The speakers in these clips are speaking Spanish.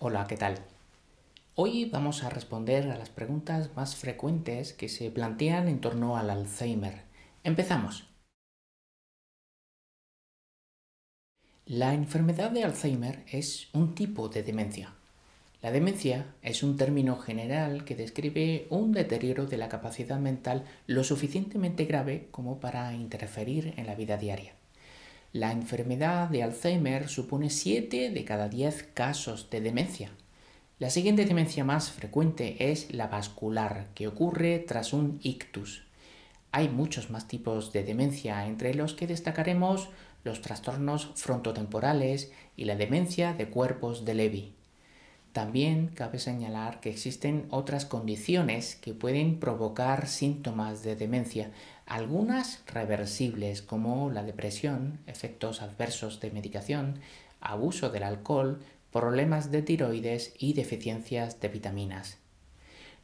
Hola, ¿qué tal? Hoy vamos a responder a las preguntas más frecuentes que se plantean en torno al Alzheimer. Empezamos. La enfermedad de Alzheimer es un tipo de demencia. La demencia es un término general que describe un deterioro de la capacidad mental lo suficientemente grave como para interferir en la vida diaria. La enfermedad de Alzheimer supone 7 de cada 10 casos de demencia. La siguiente demencia más frecuente es la vascular, que ocurre tras un ictus. Hay muchos más tipos de demencia, entre los que destacaremos los trastornos frontotemporales y la demencia de cuerpos de Levy. También cabe señalar que existen otras condiciones que pueden provocar síntomas de demencia, algunas reversibles como la depresión, efectos adversos de medicación, abuso del alcohol, problemas de tiroides y deficiencias de vitaminas.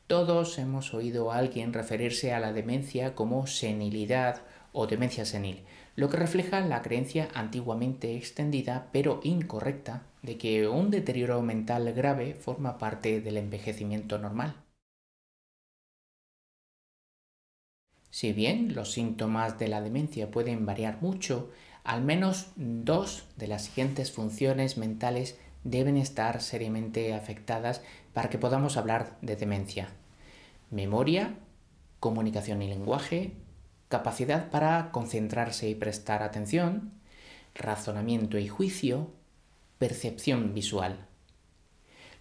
Todos hemos oído a alguien referirse a la demencia como senilidad o demencia senil, lo que refleja la creencia antiguamente extendida pero incorrecta de que un deterioro mental grave forma parte del envejecimiento normal. Si bien los síntomas de la demencia pueden variar mucho, al menos dos de las siguientes funciones mentales deben estar seriamente afectadas para que podamos hablar de demencia. Memoria, comunicación y lenguaje, capacidad para concentrarse y prestar atención, razonamiento y juicio, percepción visual.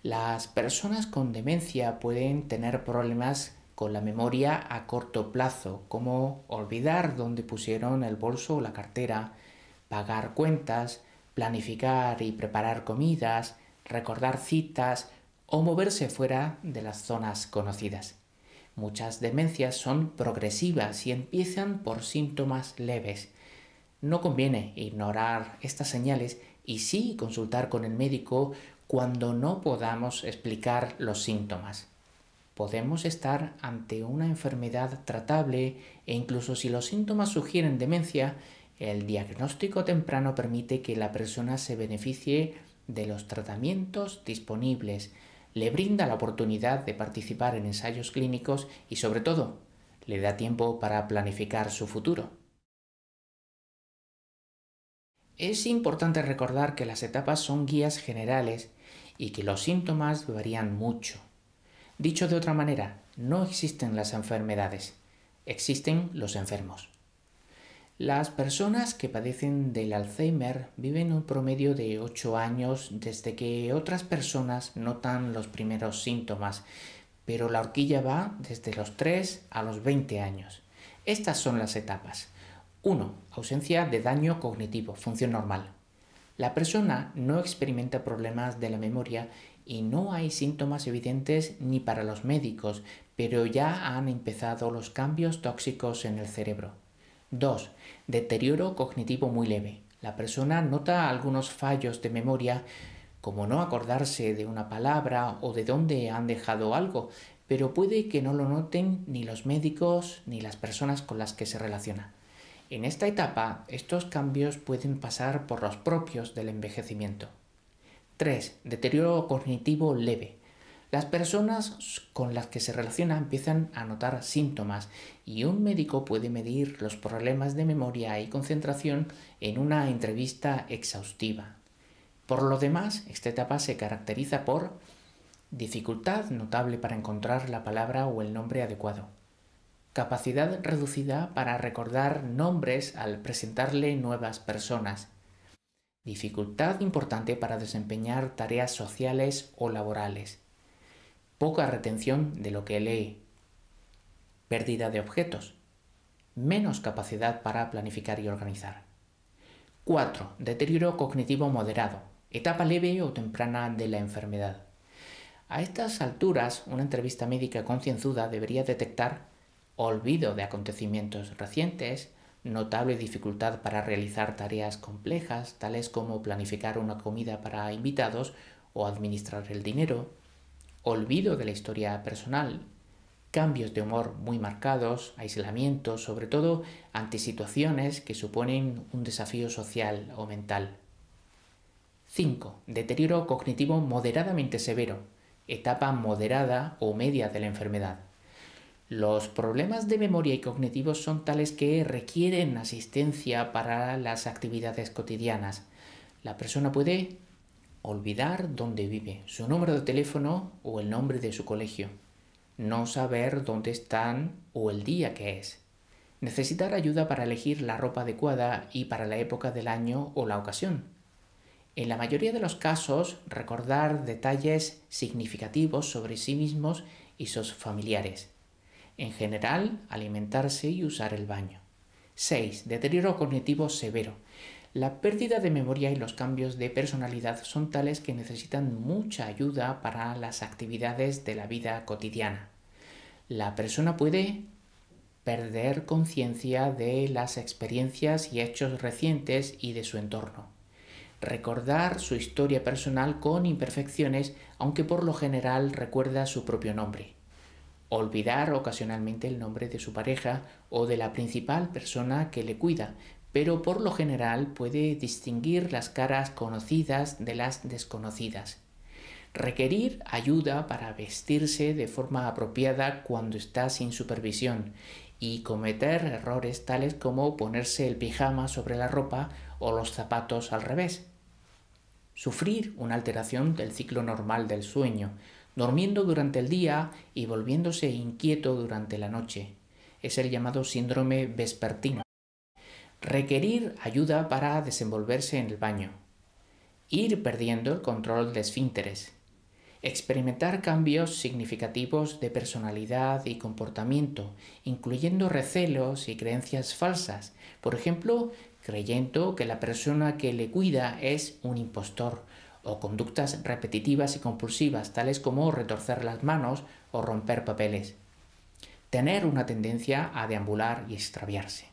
Las personas con demencia pueden tener problemas con la memoria a corto plazo, como olvidar dónde pusieron el bolso o la cartera, pagar cuentas, planificar y preparar comidas, recordar citas o moverse fuera de las zonas conocidas. Muchas demencias son progresivas y empiezan por síntomas leves. No conviene ignorar estas señales y sí consultar con el médico cuando no podamos explicar los síntomas. Podemos estar ante una enfermedad tratable e incluso si los síntomas sugieren demencia, el diagnóstico temprano permite que la persona se beneficie de los tratamientos disponibles, le brinda la oportunidad de participar en ensayos clínicos y sobre todo, le da tiempo para planificar su futuro. Es importante recordar que las etapas son guías generales y que los síntomas varían mucho. Dicho de otra manera, no existen las enfermedades, existen los enfermos. Las personas que padecen del Alzheimer viven un promedio de 8 años desde que otras personas notan los primeros síntomas, pero la horquilla va desde los 3 a los 20 años. Estas son las etapas. 1. Ausencia de daño cognitivo, función normal. La persona no experimenta problemas de la memoria y no hay síntomas evidentes ni para los médicos, pero ya han empezado los cambios tóxicos en el cerebro. 2. Deterioro cognitivo muy leve. La persona nota algunos fallos de memoria, como no acordarse de una palabra o de dónde han dejado algo, pero puede que no lo noten ni los médicos ni las personas con las que se relaciona. En esta etapa, estos cambios pueden pasar por los propios del envejecimiento. 3. Deterioro cognitivo leve. Las personas con las que se relaciona empiezan a notar síntomas y un médico puede medir los problemas de memoria y concentración en una entrevista exhaustiva. Por lo demás, esta etapa se caracteriza por dificultad notable para encontrar la palabra o el nombre adecuado, capacidad reducida para recordar nombres al presentarle nuevas personas, dificultad importante para desempeñar tareas sociales o laborales, poca retención de lo que lee, pérdida de objetos, menos capacidad para planificar y organizar. 4. Deterioro cognitivo moderado, etapa leve o temprana de la enfermedad. A estas alturas, una entrevista médica concienzuda debería detectar olvido de acontecimientos recientes, notable dificultad para realizar tareas complejas, tales como planificar una comida para invitados o administrar el dinero, olvido de la historia personal, cambios de humor muy marcados, aislamiento, sobre todo ante situaciones que suponen un desafío social o mental. 5. Deterioro cognitivo moderadamente severo, etapa moderada o media de la enfermedad. Los problemas de memoria y cognitivos son tales que requieren asistencia para las actividades cotidianas. La persona puede olvidar dónde vive, su número de teléfono o el nombre de su colegio, no saber dónde están o el día que es, necesitar ayuda para elegir la ropa adecuada y para la época del año o la ocasión. En la mayoría de los casos, recordar detalles significativos sobre sí mismos y sus familiares en general, alimentarse y usar el baño. 6. Deterioro cognitivo severo. La pérdida de memoria y los cambios de personalidad son tales que necesitan mucha ayuda para las actividades de la vida cotidiana. La persona puede perder conciencia de las experiencias y hechos recientes y de su entorno. Recordar su historia personal con imperfecciones, aunque por lo general recuerda su propio nombre olvidar ocasionalmente el nombre de su pareja o de la principal persona que le cuida, pero por lo general puede distinguir las caras conocidas de las desconocidas. Requerir ayuda para vestirse de forma apropiada cuando está sin supervisión y cometer errores tales como ponerse el pijama sobre la ropa o los zapatos al revés. Sufrir una alteración del ciclo normal del sueño, durmiendo durante el día y volviéndose inquieto durante la noche. Es el llamado síndrome vespertino. Requerir ayuda para desenvolverse en el baño. Ir perdiendo el control de esfínteres. Experimentar cambios significativos de personalidad y comportamiento, incluyendo recelos y creencias falsas, por ejemplo, creyendo que la persona que le cuida es un impostor o conductas repetitivas y compulsivas, tales como retorcer las manos o romper papeles. Tener una tendencia a deambular y extraviarse.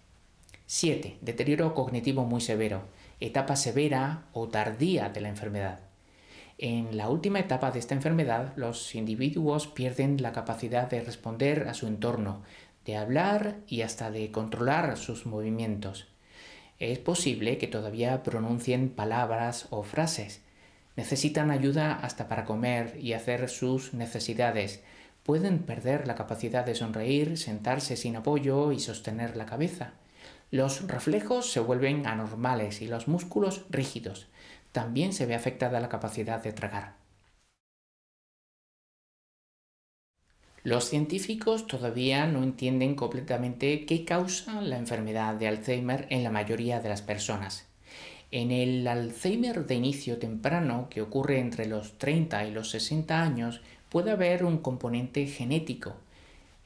7. Deterioro cognitivo muy severo, etapa severa o tardía de la enfermedad. En la última etapa de esta enfermedad, los individuos pierden la capacidad de responder a su entorno, de hablar y hasta de controlar sus movimientos. Es posible que todavía pronuncien palabras o frases, necesitan ayuda hasta para comer y hacer sus necesidades, pueden perder la capacidad de sonreír, sentarse sin apoyo y sostener la cabeza. Los reflejos se vuelven anormales y los músculos rígidos. También se ve afectada la capacidad de tragar. Los científicos todavía no entienden completamente qué causa la enfermedad de Alzheimer en la mayoría de las personas. En el Alzheimer de inicio temprano, que ocurre entre los 30 y los 60 años, puede haber un componente genético.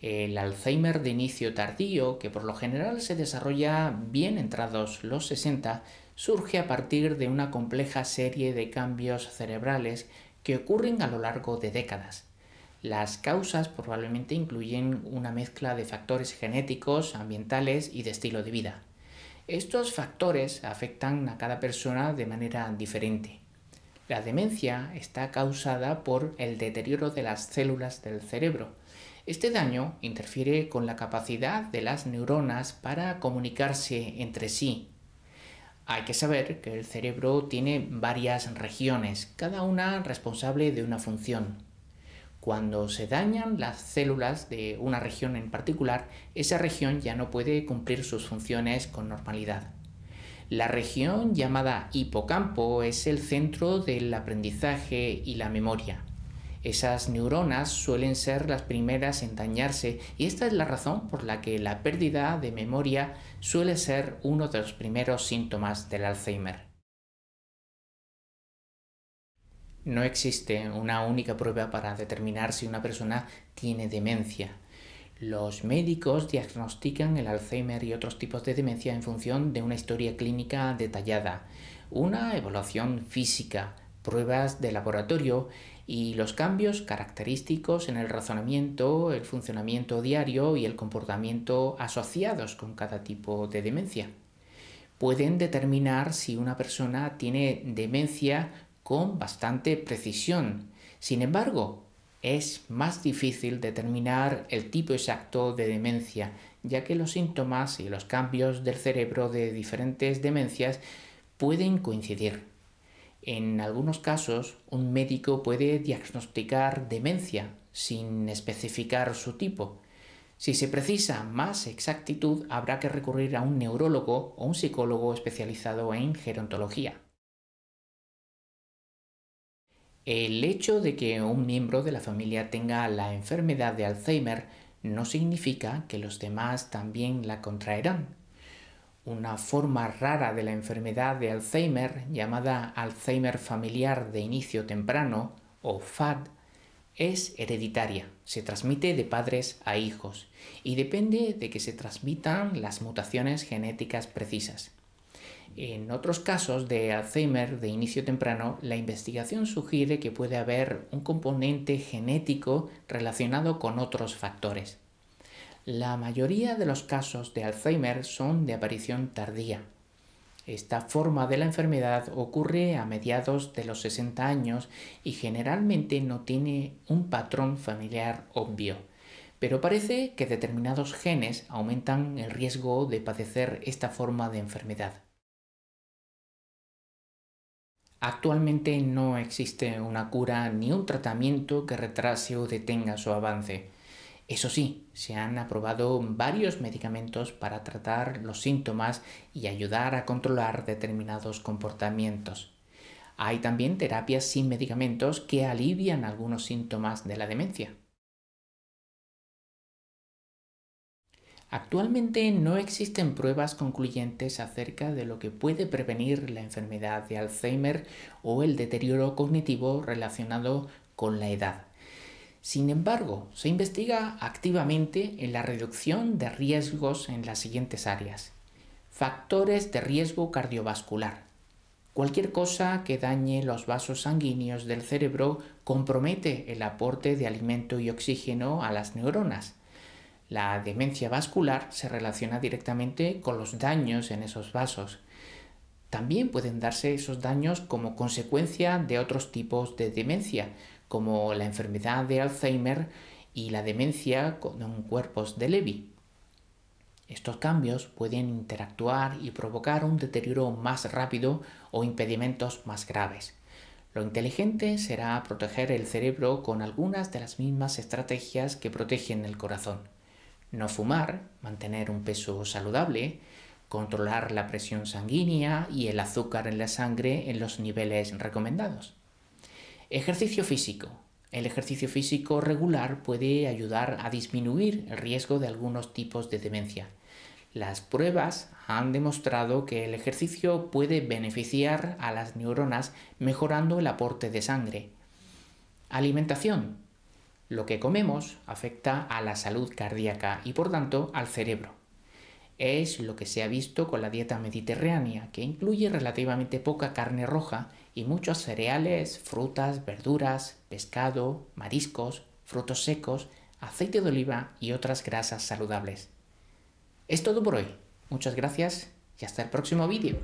El Alzheimer de inicio tardío, que por lo general se desarrolla bien entrados los 60, surge a partir de una compleja serie de cambios cerebrales que ocurren a lo largo de décadas. Las causas probablemente incluyen una mezcla de factores genéticos, ambientales y de estilo de vida. Estos factores afectan a cada persona de manera diferente. La demencia está causada por el deterioro de las células del cerebro. Este daño interfiere con la capacidad de las neuronas para comunicarse entre sí. Hay que saber que el cerebro tiene varias regiones, cada una responsable de una función. Cuando se dañan las células de una región en particular, esa región ya no puede cumplir sus funciones con normalidad. La región llamada hipocampo es el centro del aprendizaje y la memoria. Esas neuronas suelen ser las primeras en dañarse y esta es la razón por la que la pérdida de memoria suele ser uno de los primeros síntomas del Alzheimer. No existe una única prueba para determinar si una persona tiene demencia. Los médicos diagnostican el Alzheimer y otros tipos de demencia en función de una historia clínica detallada, una evaluación física, pruebas de laboratorio y los cambios característicos en el razonamiento, el funcionamiento diario y el comportamiento asociados con cada tipo de demencia. Pueden determinar si una persona tiene demencia con bastante precisión. Sin embargo, es más difícil determinar el tipo exacto de demencia, ya que los síntomas y los cambios del cerebro de diferentes demencias pueden coincidir. En algunos casos, un médico puede diagnosticar demencia sin especificar su tipo. Si se precisa más exactitud, habrá que recurrir a un neurólogo o un psicólogo especializado en gerontología. El hecho de que un miembro de la familia tenga la enfermedad de Alzheimer no significa que los demás también la contraerán. Una forma rara de la enfermedad de Alzheimer, llamada Alzheimer familiar de inicio temprano o FAD, es hereditaria, se transmite de padres a hijos y depende de que se transmitan las mutaciones genéticas precisas. En otros casos de Alzheimer de inicio temprano, la investigación sugiere que puede haber un componente genético relacionado con otros factores. La mayoría de los casos de Alzheimer son de aparición tardía. Esta forma de la enfermedad ocurre a mediados de los 60 años y generalmente no tiene un patrón familiar obvio pero parece que determinados genes aumentan el riesgo de padecer esta forma de enfermedad. Actualmente no existe una cura ni un tratamiento que retrase o detenga su avance. Eso sí, se han aprobado varios medicamentos para tratar los síntomas y ayudar a controlar determinados comportamientos. Hay también terapias sin medicamentos que alivian algunos síntomas de la demencia. Actualmente no existen pruebas concluyentes acerca de lo que puede prevenir la enfermedad de Alzheimer o el deterioro cognitivo relacionado con la edad. Sin embargo, se investiga activamente en la reducción de riesgos en las siguientes áreas. Factores de riesgo cardiovascular. Cualquier cosa que dañe los vasos sanguíneos del cerebro compromete el aporte de alimento y oxígeno a las neuronas la demencia vascular se relaciona directamente con los daños en esos vasos. También pueden darse esos daños como consecuencia de otros tipos de demencia, como la enfermedad de Alzheimer y la demencia con cuerpos de Levy. Estos cambios pueden interactuar y provocar un deterioro más rápido o impedimentos más graves. Lo inteligente será proteger el cerebro con algunas de las mismas estrategias que protegen el corazón no fumar, mantener un peso saludable, controlar la presión sanguínea y el azúcar en la sangre en los niveles recomendados. Ejercicio físico. El ejercicio físico regular puede ayudar a disminuir el riesgo de algunos tipos de demencia. Las pruebas han demostrado que el ejercicio puede beneficiar a las neuronas mejorando el aporte de sangre. Alimentación. Lo que comemos afecta a la salud cardíaca y por tanto al cerebro. Es lo que se ha visto con la dieta mediterránea, que incluye relativamente poca carne roja y muchos cereales, frutas, verduras, pescado, mariscos, frutos secos, aceite de oliva y otras grasas saludables. Es todo por hoy. Muchas gracias y hasta el próximo vídeo.